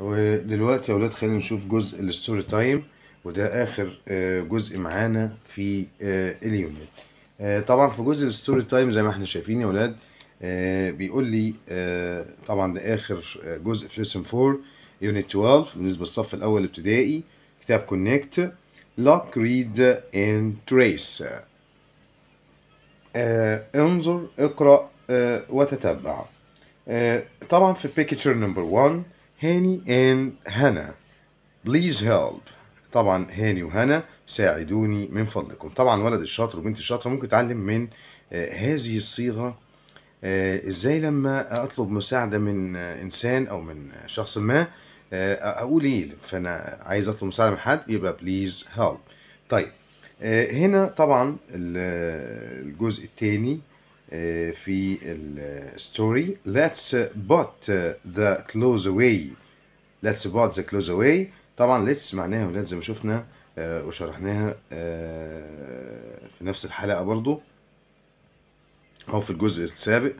ودلوقتي يا ولاد خلينا نشوف جزء الستوري تايم وده اخر آه، جزء معانا في آه، اليونت آه، طبعا في جزء الستوري تايم زي ما احنا شايفين يا ولاد بيقول لي طبعا ده اخر جزء في ليسن 4 يونت 12 بالنسبه للصف الاول ابتدائي كتاب كونكت لوك ريد اند تريس انظر اقرا وتتبع طبعا في بيكتشر نمبر 1 هاني and هنا بليز هيلب طبعا هاني وهنا ساعدوني من فضلكم طبعا ولد الشاطر وبنت الشاطره ممكن تتعلم من آه هذه الصيغه آه ازاي لما اطلب مساعده من آه انسان او من شخص ما آه، اقول ايه فانا عايز اطلب مساعده من حد يبقى بليز هيلب طيب آه، هنا طبعا الجزء الثاني آه، في الستوري let's put the clothes away let's put the clothes away طبعا let's معناها ولاد زي ما شفنا آه، وشرحناها آه، في نفس الحلقة برضو أو في الجزء السابق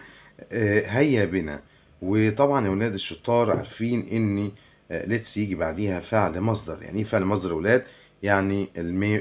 هيا بنا وطبعا يا ولاد الشطار عارفين إن let's يجي بعديها فعل مصدر يعني إيه فعل مصدر يا ولاد يعني المي...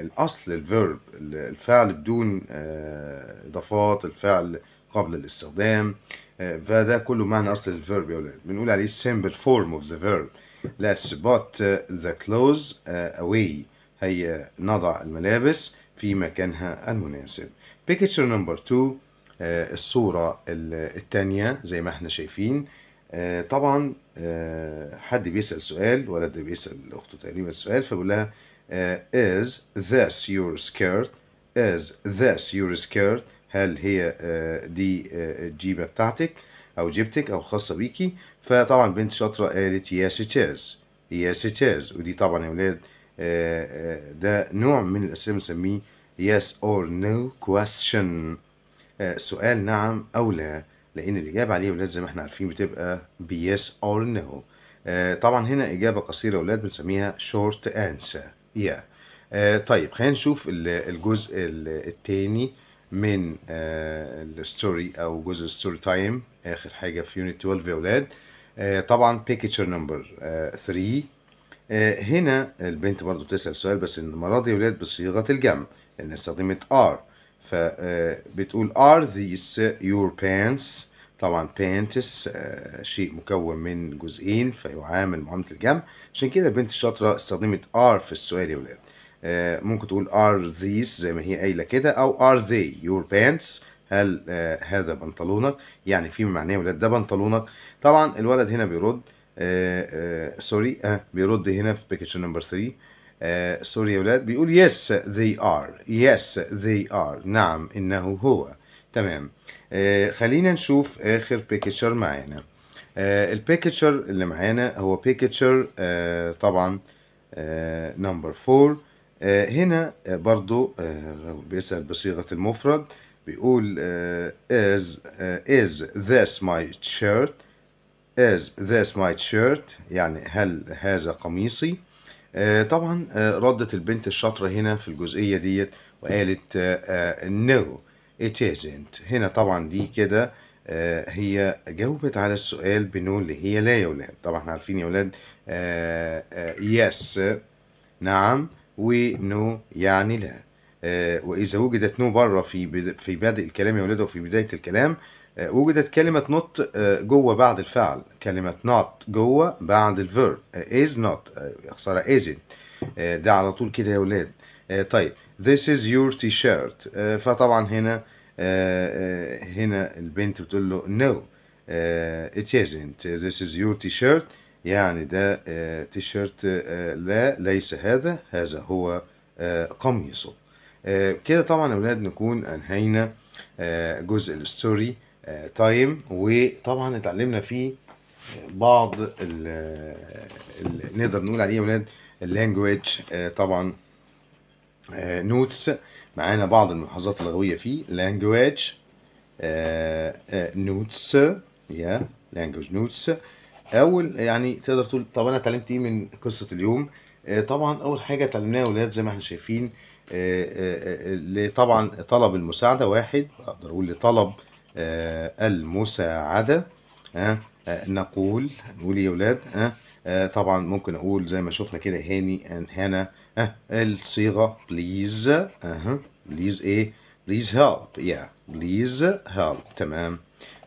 الأصل الفيرب الفعل بدون آه، إضافات الفعل قبل الاستخدام آه، فده كله معنى أصل الفيرب يا بنقول عليه simple form of the verb let's put the clothes آه، away هيا نضع الملابس في مكانها المناسب picture number 2 الصورة الثانية زي ما احنا شايفين آه، طبعا آه، حد بيسال سؤال ولد بيسال اخته تقريبا سؤال فبيقول لها از آه، is this your skirt is this your skirt هل هي دي الجيبه بتاعتك او جيبتك او خاصه بيكي فطبعا بنت شاطره قالت yes it is yes it is ودي طبعا يا ولاد ده نوع من الاسئله بنسميه yes or no question سؤال نعم او لا لان الاجابه عليه يا ولاد زي ما احنا عارفين بتبقى بيس اور آه، نو طبعا هنا اجابه قصيره يا ولاد بنسميها شورت انسر يا طيب خلينا نشوف الجزء الثاني من آه، الستوري او جزء الستوري تايم اخر حاجه في يونت 12 يا ولاد آه، طبعا بيكتشر نمبر 3 هنا البنت برضو بتسال سؤال بس المره دي يا ولاد بصيغه الجمع لان استخدمت ار فبتقول آه، are these your pants طبعا بانتس آه، شيء مكون من جزئين فيعامل معامله الجمع عشان كده البنت الشاطره استخدمت are في السؤال يا ولاد آه، ممكن تقول are these زي ما هي قايله كده او are they your pants هل هذا بنطلونك يعني في معنى يا ولاد ده بنطلونك طبعا الولد هنا بيرد سوري بيرد هنا في بيكتشر نمبر 3 آه، سوري يا ولاد بيقول يس ذي ار يس ذي ار نعم إنه هو تمام آه خلينا نشوف آخر بيكتشر معانا آه البيكتشر اللي معانا هو بيكتشر آه طبعا نمبر آه 4 آه هنا آه، برضو آه بيسأل بصيغة المفرد بيقول از آه، is ذس is this my shirt is this my shirt يعني هل هذا قميصي آه، طبعا آه، ردت البنت الشاطرة هنا في الجزئية ديت وقالت نو آه، ات isn't هنا طبعا دي كده هي جاوبت على السؤال بنو اللي هي لا يا ولاد طبعا احنا عارفين يا ولاد يس نعم ونو يعني لا آه، وإذا وجدت نو بره في في بادئ الكلام يا ولاد وفي بداية الكلام آه، وجدت كلمة نوت آه، جوه بعد الفعل كلمة نوت جوه بعد الفيرب از نوت خسارة isn't ده على طول كده يا ولاد طيب this is your t-shirt فطبعا هنا هنا البنت بتقول له no it isn't this is your t-shirt يعني ده تيشيرت لا ليس هذا هذا هو قميصك آه، كده طبعا يا اولاد نكون انهينا آه، جزء الستوري تايم آه، وطبعا اتعلمنا فيه بعض نقدر نقول عليه يا اولاد اللانجوج طبعا نوتس معانا بعض الملاحظات اللغويه فيه لانجوج نوتس يا لانجوج نوتس اول يعني تقدر تقول طب انا اتعلمت ايه من قصه اليوم طبعا اول حاجه اتعلمناها يا اولاد زي ما احنا شايفين آه، آه، آه، لطبعا طلب المساعدة واحد أقدر أقول لطلب المساعدة نقول نقول إيه يا ولاد طبعا ممكن أقول زي ما شفنا كده هاني هنا الصيغة بليز بليز إيه بليز هيلب يا بليز هيلب تمام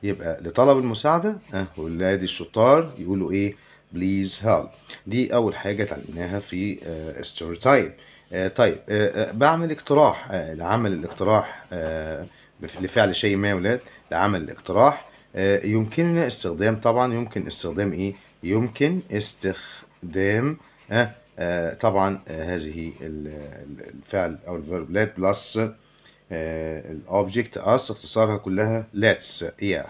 يبقى لطلب المساعدة أولاد الشطار يقولوا إيه بليز هيلب دي أول حاجة اتعلمناها في ستوري تايم آه، طيب آه، آه، بعمل اقتراح لعمل الاقتراح لفعل شيء ما يا ولاد لعمل الاقتراح يمكننا استخدام طبعا يمكن استخدام ايه يمكن استخدام طبعا هذه الفعل او الفيرب لات بلس الاوبجكت اس اختصارها كلها لاتس يا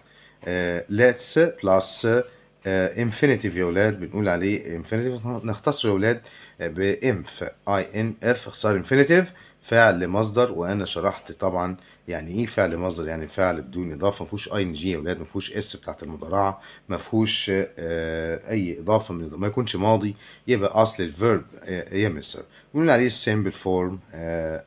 لاتس بلس انفينيتيف آه، يا ولاد بنقول عليه انفينيتيف نختصر يا ولاد بانف اي ان اف اختصار انفينيتيف فعل لمصدر وانا شرحت طبعا يعني ايه فعل مصدر يعني فعل بدون اضافه ما فيهوش اي ان جي يا ولاد ما فيهوش اس بتاعت المضارعه ما فيهوش آه، آه، اي اضافه من ما يكونش ماضي يبقى اصل الفيرب يا مستر بنقول عليه السيمبل فورم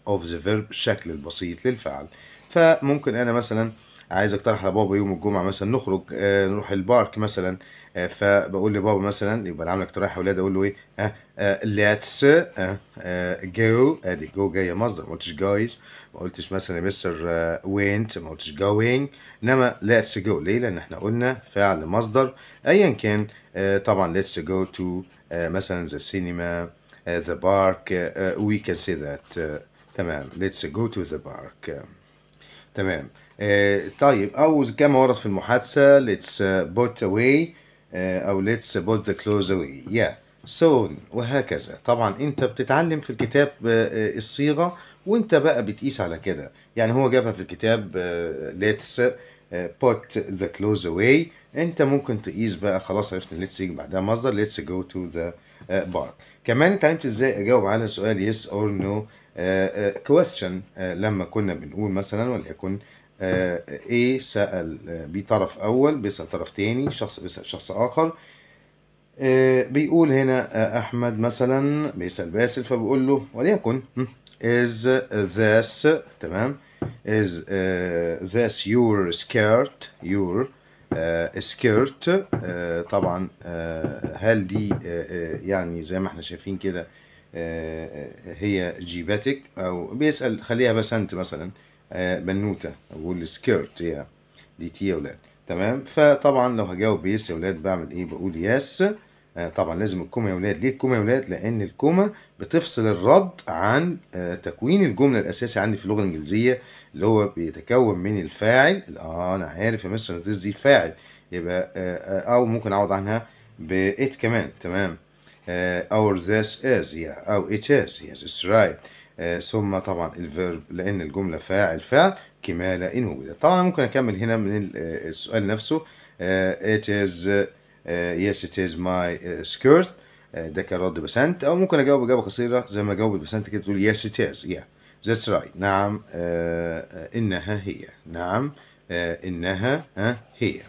اوف ذا فيرب الشكل البسيط للفعل فممكن انا مثلا عايز اقترح على بابا يوم الجمعه مثلا نخرج آه نروح البارك مثلا آه فبقول لبابا مثلا يبقى انا عامل اقتراح يا اولاد اقول له ايه ها آه ليتس آه آه جو آه، آه، ادي جو جاي مصدر ما قلتش جايز ما قلتش مثلا مستر آه وينت ما قلتش جوينج انما ليتس جو ليه لان احنا قلنا فعل مصدر ايا كان آه طبعا ليتس جو تو مثلا ذا سينما ذا بارك وي كان سي ذات تمام ليتس جو تو ذا بارك تمام آه، طيب أول كما ورد في المحادثة let's uh, put away آه، أو let's put the clothes away yeah soon وهكذا طبعا أنت بتتعلم في الكتاب آه، الصيغة وأنت بقى بتقيس على كده يعني هو جابها في الكتاب let's put the clothes away أنت ممكن تقيس بقى خلاص عرفت ان let's يجي بعدها مصدر let's go to the bar كمان اتعلمت ازاي اجاوب على سؤال yes or no question لما كنا بنقول مثلا وليكن آه، A سأل آه، B طرف أول بيسأل طرف تاني شخص بيسأل شخص آخر آه، بيقول هنا أحمد مثلا بيسأل باسل فبيقول له وليكن is this تمام is this your skirt your سكيرت طبعا هل دي يعني زي ما احنا شايفين كده هي جيباتك او بيسال خليها بسنت مثلا آه، بنوته بقول سكيرت يا دي تي يا ولاد تمام فطبعا لو هجاوب يس يا ولاد بعمل ايه بقول يس آه، طبعا لازم الكوما يا ولاد ليه الكوما يا ولاد لان الكوما بتفصل الرد عن آه، تكوين الجمله الاساسي عندي في اللغه الانجليزيه اللي هو بيتكون من الفاعل اه انا عارف يا مستر نوتيس دي الفاعل يبقى او ممكن اعوض عنها بإت كمان تمام اور ذس از يا او ات از يس اتس رايت آه، ثم طبعا الفيرب لأن الجملة فاعل فاعل كماله إن وجدت طبعا ممكن أكمل هنا من آه، السؤال نفسه آه، it is yes it is my skirt ده كان رد بسنت أو ممكن أجاوب إجابة قصيرة زي ما جاوبت بسنت كده تقول yes it is yeah That's right. نعم آه إنها هي. نعم آه إنها آه هي.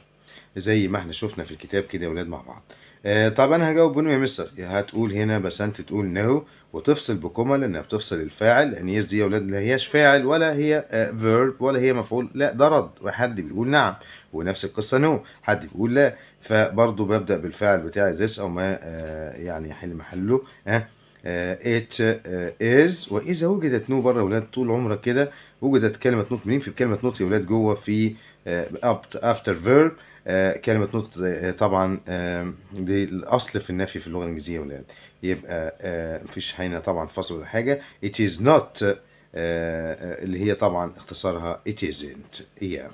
زي ما احنا شفنا في الكتاب كده يا ولاد مع بعض. طبعا آه، طب انا هجاوب بنو يا مستر هتقول هنا بس انت تقول نو وتفصل بكوما لانها بتفصل الفاعل لان يس دي يا اولاد ما هياش فاعل ولا هي فيرب آه، ولا هي مفعول لا ده رد وحد بيقول نعم ونفس القصه نو حد بيقول لا فبرضه ببدا بالفاعل بتاعي ذس او ما آه، يعني يحل محله ها ات از واذا وجدت نو بره يا ولاد طول عمرك كده وجدت كلمه نوت منين في كلمه نوت يا ولاد جوه في افتر فيرب آه، كلمة نطق آه، طبعا آه، دي الأصل في النفي في اللغة الإنجليزية ولاد يبقى مفيش هنا طبعا فصل ولا حاجة it is not اللي هي طبعا اختصارها it isn't yeah.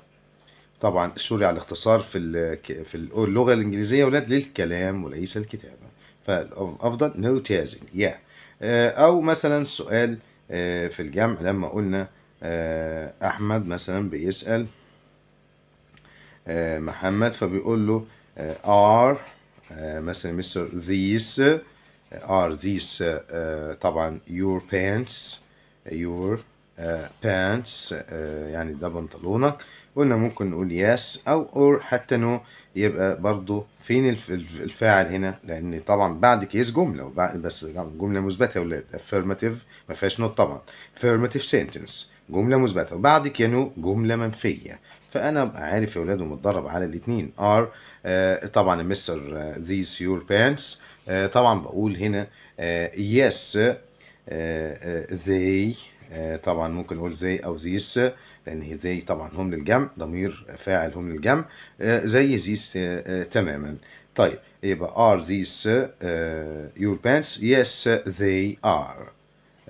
طبعا سوري على الاختصار في في اللغة الإنجليزية ولاد للكلام وليس الكتابة فالأفضل يازن يا yeah. أو مثلا سؤال في الجمع لما قلنا أحمد مثلا بيسأل آه، محمد فبيقول له are آه، آه، مثلا مستر ذيس are these طبعا your pants your pants يعني ده بنطلونك قلنا ممكن نقول يس او اور حتى نو يبقى برضو فين الفاعل هنا لان طبعا بعد كيس جمله بس جمله مثبته يا ولاد ما فيهاش نوت طبعا افيرماتيف سنتنس جملة مثبتة وبعد كانوا جملة منفية فأنا أبقى عارف يا ولاد ومتدرب على الاتنين are آه طبعا مستر آه، these your parents آه، طبعا بقول هنا يس آه، yes they طبعا ممكن نقول they أو these لأن they طبعا هم للجمع ضمير فاعل هم للجمع زي these تماما طيب يبقى are these your parents yes they are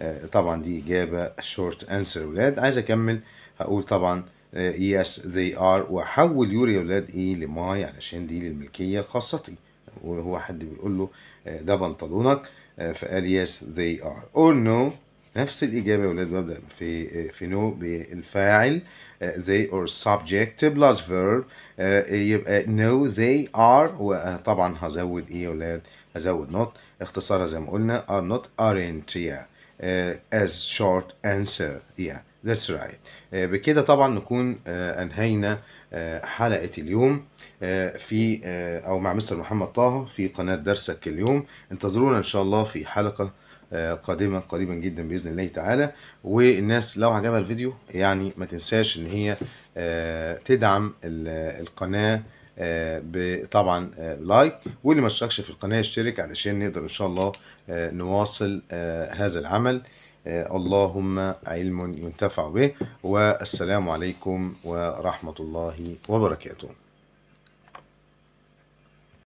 آه، طبعا دي إجابة شورت أنسر ولاد عايز أكمل هقول طبعا يس ذي ار وأحول يور يا ولاد إيه لماي علشان دي للملكية خاصتي وهو حد بيقول له ده آه، بنطلونك آه، فقال يس ذي ار اور نو نفس الإجابة يا ولاد ببدأ في في نو بالفاعل they or subject plus verb يبقى no they are وطبعا هزود إيه يا ولاد هزود not اختصارها زي ما قلنا are not aren't Uh, as short answer yeah that's right uh, بكده طبعا نكون uh, انهينا حلقة اليوم في او مع مستر محمد طه في قناة درسك اليوم انتظرونا ان شاء الله في حلقة قادمة قريبا جدا بإذن الله تعالى والناس لو عجبها الفيديو يعني ما تنساش ان هي تدعم القناة آه، طبعا لايك آه، واللي ما اشتركش في القناه يشترك علشان نقدر ان شاء الله آه، نواصل هذا العمل اللهم علم ينتفع به والسلام عليكم ورحمه الله وبركاته